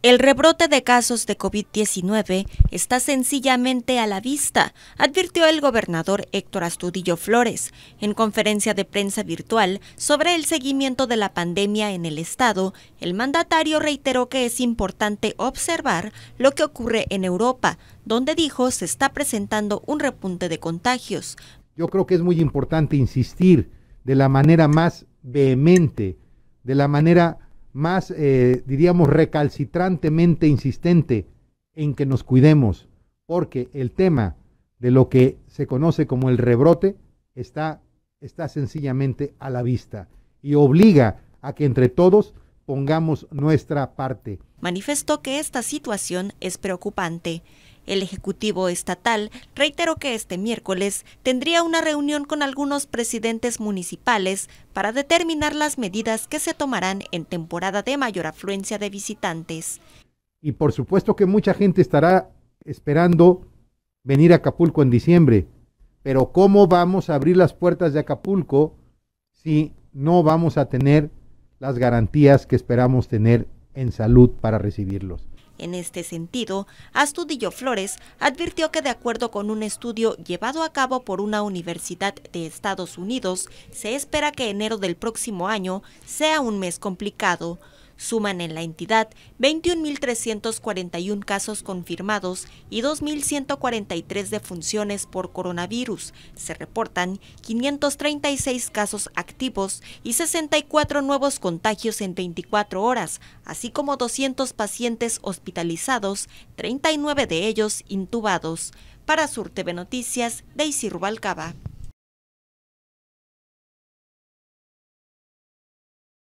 El rebrote de casos de COVID-19 está sencillamente a la vista, advirtió el gobernador Héctor Astudillo Flores en conferencia de prensa virtual sobre el seguimiento de la pandemia en el Estado. El mandatario reiteró que es importante observar lo que ocurre en Europa, donde dijo se está presentando un repunte de contagios. Yo creo que es muy importante insistir de la manera más vehemente, de la manera más, eh, diríamos, recalcitrantemente insistente en que nos cuidemos, porque el tema de lo que se conoce como el rebrote está, está sencillamente a la vista y obliga a que entre todos pongamos nuestra parte. Manifestó que esta situación es preocupante. El Ejecutivo Estatal reiteró que este miércoles tendría una reunión con algunos presidentes municipales para determinar las medidas que se tomarán en temporada de mayor afluencia de visitantes. Y por supuesto que mucha gente estará esperando venir a Acapulco en diciembre, pero ¿cómo vamos a abrir las puertas de Acapulco si no vamos a tener las garantías que esperamos tener en salud para recibirlos. En este sentido, Astudillo Flores advirtió que de acuerdo con un estudio llevado a cabo por una universidad de Estados Unidos, se espera que enero del próximo año sea un mes complicado. Suman en la entidad 21.341 casos confirmados y 2.143 defunciones por coronavirus. Se reportan 536 casos activos y 64 nuevos contagios en 24 horas, así como 200 pacientes hospitalizados, 39 de ellos intubados. Para Sur TV Noticias, Daisy Rubalcaba.